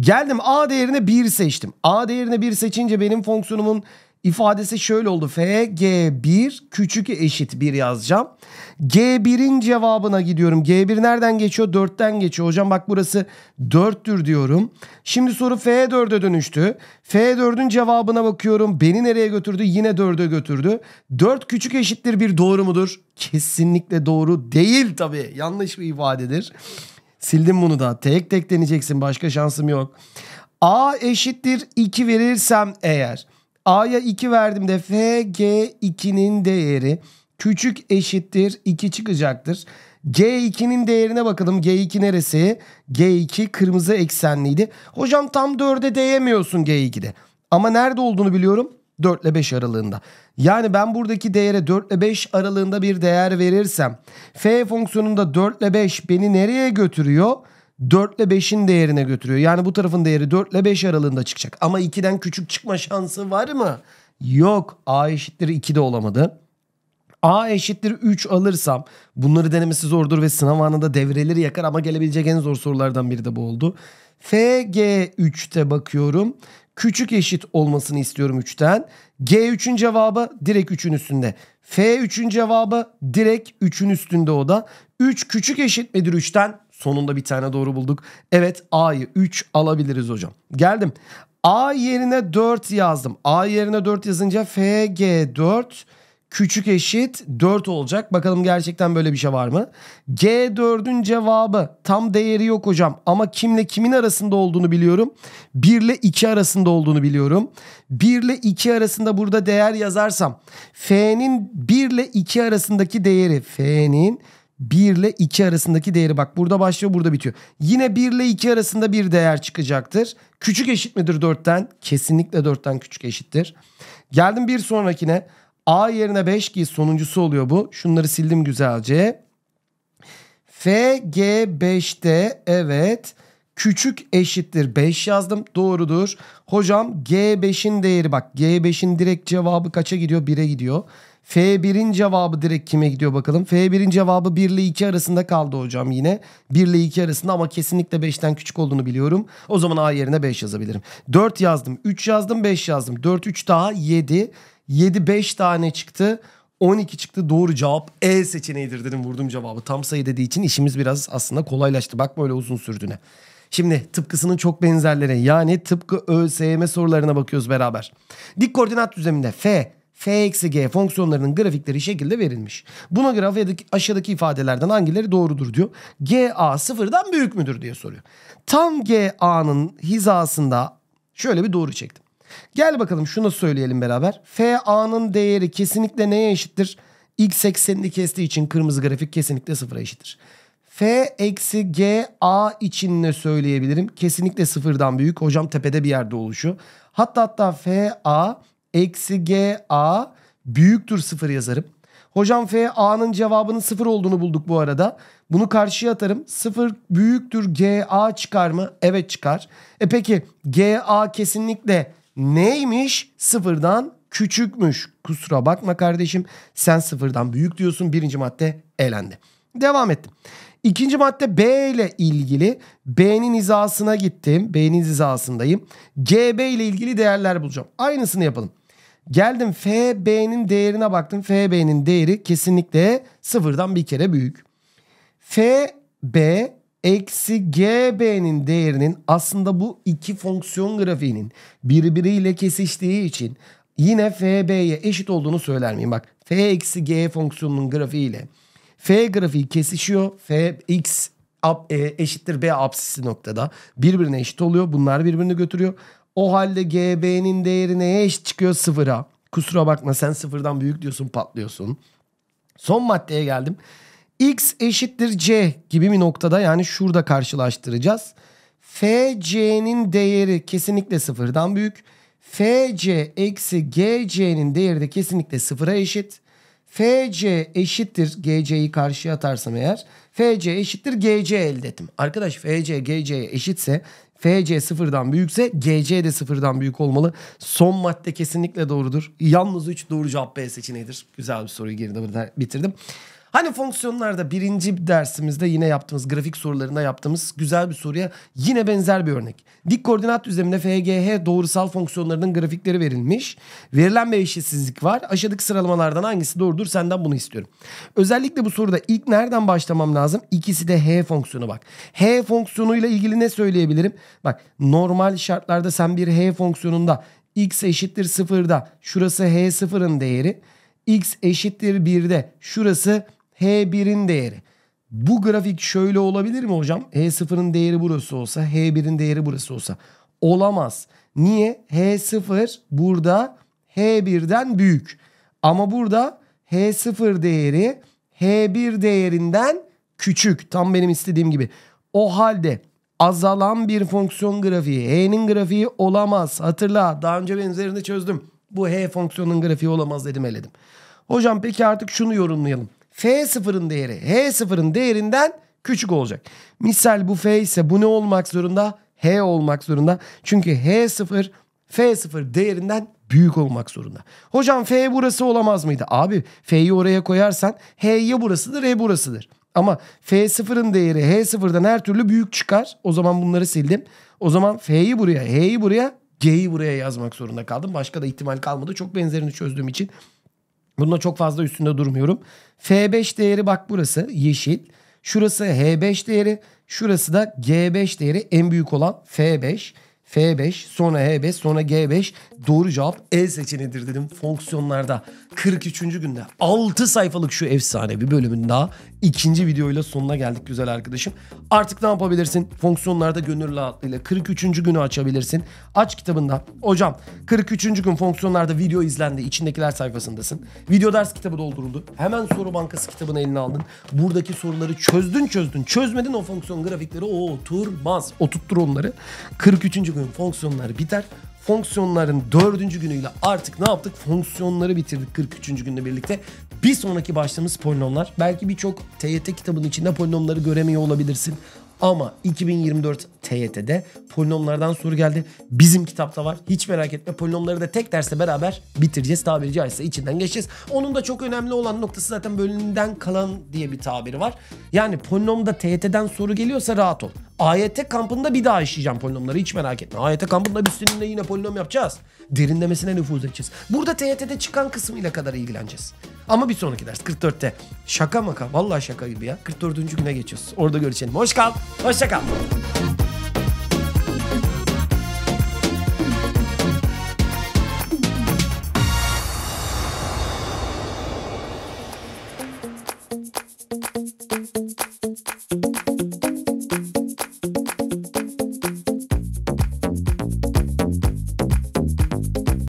Geldim A değerine 1 seçtim. A değerine 1 seçince benim fonksiyonumun ifadesi şöyle oldu. F G1 küçük eşit 1 yazacağım. G1'in cevabına gidiyorum. G1 nereden geçiyor? 4'ten geçiyor. Hocam bak burası 4'tür diyorum. Şimdi soru F4'e dönüştü. F4'ün cevabına bakıyorum. Beni nereye götürdü? Yine 4'e götürdü. 4 küçük eşittir 1 doğru mudur? Kesinlikle doğru değil tabii. Yanlış bir ifadedir. Sildim bunu da. Tek tek deneyeceksin. Başka şansım yok. A eşittir 2 verirsem eğer. A'ya 2 verdim de FG 2'nin değeri küçük eşittir 2 çıkacaktır. G2'nin değerine bakalım. G2 neresi? G2 kırmızı eksenliydi. Hocam tam 4'e değemiyorsun G2'de. Ama nerede olduğunu biliyorum. 4 ile 5 aralığında. Yani ben buradaki değere 4 ile 5 aralığında bir değer verirsem f fonksiyonunda 4 ile 5 beni nereye götürüyor? 4 ile 5'in değerine götürüyor. Yani bu tarafın değeri 4 ile 5 aralığında çıkacak. Ama 2'den küçük çıkma şansı var mı? Yok. A eşittir 2 de olamadı. A eşittir 3 alırsam bunları denemesi zordur ve sınav anında devreleri yakar ama gelebilecek en zor sorulardan biri de bu oldu. FG3'te bakıyorum küçük eşit olmasını istiyorum 3'ten. G3'ün cevabı direkt 3'ün üstünde. F3'ün cevabı direkt 3'ün üstünde o da. 3 küçük eşit midir 3'ten? Sonunda bir tane doğru bulduk. Evet A'yı 3 alabiliriz hocam. Geldim. A yerine 4 yazdım. A yerine 4 yazınca FG4 küçük eşit 4 olacak. Bakalım gerçekten böyle bir şey var mı? G4'ün cevabı tam değeri yok hocam ama kimle kimin arasında olduğunu biliyorum. 1 ile 2 arasında olduğunu biliyorum. 1 ile 2 arasında burada değer yazarsam F'nin 1 ile 2 arasındaki değeri F'nin 1 ile 2 arasındaki değeri bak burada başlıyor burada bitiyor. Yine 1 ile 2 arasında bir değer çıkacaktır. Küçük eşit midir 4'ten? Kesinlikle 4'ten küçük eşittir. Geldim bir sonrakine. A yerine 5 giy sonuncusu oluyor bu. Şunları sildim güzelce. F, G, 5'te evet küçük eşittir 5 yazdım. Doğrudur. Hocam G5'in değeri bak G5'in direkt cevabı kaça gidiyor? 1'e gidiyor. F1'in cevabı direkt kime gidiyor bakalım. F1'in cevabı 1 ile 2 arasında kaldı hocam yine. 1 ile 2 arasında ama kesinlikle 5'ten küçük olduğunu biliyorum. O zaman A yerine 5 yazabilirim. 4 yazdım, 3 yazdım, 5 yazdım. 4, 3 daha 7. 7 5 tane çıktı. 12 çıktı doğru cevap E seçeneğidir dedim vurdum cevabı. Tam sayı dediği için işimiz biraz aslında kolaylaştı. Bak böyle uzun sürdüğüne. Şimdi tıpkısının çok benzerleri yani tıpkı ÖSYM sorularına bakıyoruz beraber. Dik koordinat düzleminde F, F eksi G fonksiyonlarının grafikleri şekilde verilmiş. Buna göre aşağıdaki ifadelerden hangileri doğrudur diyor. GA sıfırdan büyük müdür diye soruyor. Tam GA'nın hizasında şöyle bir doğru çektim. Gel bakalım şunu söyleyelim beraber. FA'nın değeri kesinlikle neye eşittir? X eksenini kestiği için kırmızı grafik kesinlikle sıfıra eşittir. F eksi G A için ne söyleyebilirim? Kesinlikle sıfırdan büyük. Hocam tepede bir yerde oluşu. Hatta hatta F A eksi G A büyüktür sıfır yazarım. Hocam F A'nın cevabının sıfır olduğunu bulduk bu arada. Bunu karşıya atarım. Sıfır büyüktür G A çıkar mı? Evet çıkar. E peki G A kesinlikle Neymiş? Sıfırdan küçükmüş. Kusura bakma kardeşim. Sen sıfırdan büyük diyorsun. Birinci madde elendi. Devam ettim. İkinci madde B ile ilgili. B'nin hizasına gittim. B'nin hizasındayım. GB ile ilgili değerler bulacağım. Aynısını yapalım. Geldim FB'nin değerine baktım. FB'nin değeri kesinlikle sıfırdan bir kere büyük. FB eksi gb'nin değerinin aslında bu iki fonksiyon grafiğinin birbiriyle kesiştiği için yine fb'ye eşit olduğunu söyler miyim? Bak f eksi g fonksiyonunun grafiğiyle f grafiği kesişiyor. f x ab, e, eşittir b absisi noktada birbirine eşit oluyor. Bunlar birbirini götürüyor. O halde gb'nin değeri neye eşit çıkıyor? Sıfıra. Kusura bakma sen sıfırdan büyük diyorsun patlıyorsun. Son maddeye geldim x eşittir c gibi bir noktada yani şurada karşılaştıracağız. FC'nin değeri kesinlikle sıfırdan büyük. FC eksi GC'nin değeri de kesinlikle sıfıra eşit. FC eşittir GC'yi karşıya atarsam eğer FC eşittir GC elde ettim. Arkadaş FC GC'ye eşitse FC sıfırdan büyükse GC de sıfırdan büyük olmalı. Son madde kesinlikle doğrudur. Yalnız 3 doğru cevap B seçeneğidir. Güzel bir soruyu geride bitirdim. Hani fonksiyonlarda birinci dersimizde yine yaptığımız grafik sorularında yaptığımız güzel bir soruya yine benzer bir örnek. Dik koordinat düzleminde FGH doğrusal fonksiyonlarının grafikleri verilmiş. Verilen bir eşitsizlik var. Aşağıdaki sıralamalardan hangisi doğrudur senden bunu istiyorum. Özellikle bu soruda ilk nereden başlamam lazım? İkisi de H fonksiyonu bak. H fonksiyonuyla ilgili ne söyleyebilirim? Bak normal şartlarda sen bir H fonksiyonunda x eşittir sıfırda şurası h sıfırın değeri. x eşittir 1'de şurası H1'in değeri. Bu grafik şöyle olabilir mi hocam? H0'ın değeri burası olsa, H1'in değeri burası olsa. Olamaz. Niye? H0 burada H1'den büyük. Ama burada H0 değeri H1 değerinden küçük. Tam benim istediğim gibi. O halde azalan bir fonksiyon grafiği. H'nin grafiği olamaz. Hatırla daha önce benzerini çözdüm. Bu H fonksiyonun grafiği olamaz dedim eledim. Hocam peki artık şunu yorumlayalım. F sıfırın değeri H sıfırın değerinden küçük olacak. Misal bu F ise bu ne olmak zorunda? H olmak zorunda. Çünkü H sıfır F sıfır değerinden büyük olmak zorunda. Hocam F burası olamaz mıydı? Abi F'yi oraya koyarsan H ya burasıdır E burasıdır. Ama F0'ın değeri H0'dan her türlü büyük çıkar. O zaman bunları sildim. O zaman F'yi buraya, H'yi buraya, G'yi buraya yazmak zorunda kaldım. Başka da ihtimal kalmadı. Çok benzerini çözdüğüm için Bununla çok fazla üstünde durmuyorum. F5 değeri bak burası yeşil. Şurası H5 değeri. Şurası da G5 değeri en büyük olan F5. F5 sonra H5 sonra G5 doğru cevap E seçeneğidir dedim fonksiyonlarda. 43. günde 6 sayfalık şu efsane bir bölümün daha ikinci videoyla sonuna geldik güzel arkadaşım. Artık ne yapabilirsin? Fonksiyonlarda gönül rahatlığıyla 43. günü açabilirsin. Aç kitabında. Hocam 43. gün fonksiyonlarda video izlendi. İçindekiler sayfasındasın. Video ders kitabı dolduruldu. Hemen soru bankası kitabını eline aldın. Buradaki soruları çözdün çözdün. Çözmedin o fonksiyon grafikleri o oturmaz. Oturttur onları. 43. gün fonksiyonları biter fonksiyonların dördüncü günüyle artık ne yaptık? Fonksiyonları bitirdik 43. günde birlikte. Bir sonraki başlığımız polinomlar. Belki birçok TYT kitabının içinde polinomları göremiyor olabilirsin. Ama 2024 TYT'de polinomlardan soru geldi. Bizim kitapta var. Hiç merak etme polinomları da tek derste beraber bitireceğiz. Tabiri caizse içinden geçeceğiz. Onun da çok önemli olan noktası zaten bölümden kalan diye bir tabiri var. Yani polinomda TYT'den soru geliyorsa rahat ol. AYT kampında bir daha işleyeceğim polinomları hiç merak etme. AYT kampında biz seninle yine polinom yapacağız. Derinlemesine nüfuz edeceğiz. Burada TYT'de çıkan kısmıyla kadar ilgileneceğiz. Ama bir sonraki ders 44'te. Şaka maka. Vallahi şaka gibi ya. 44. güne geçiyoruz. Orada görüşelim. Hoş kal. Hoşça kal.